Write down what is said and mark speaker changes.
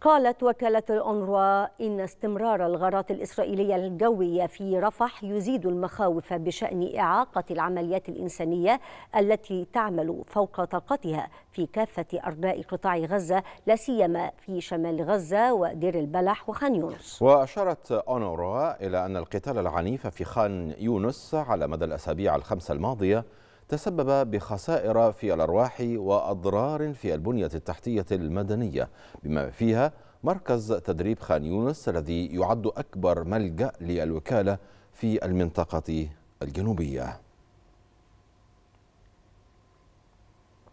Speaker 1: قالت وكالة الأونروا إن استمرار الغارات الإسرائيلية الجوية في رفح يزيد المخاوف بشأن إعاقة العمليات الإنسانية التي تعمل فوق طاقتها في كافة أرجاء قطاع غزة لا سيما في شمال غزة ودير البلح وخان يونس.
Speaker 2: وأشارت أنروا إلى أن القتال العنيف في خان يونس على مدى الأسابيع الخمسة الماضية تسبب بخسائر في الأرواح وأضرار في البنية التحتية المدنية بما فيها مركز تدريب خان يونس الذي يعد أكبر ملجأ للوكالة في المنطقة الجنوبية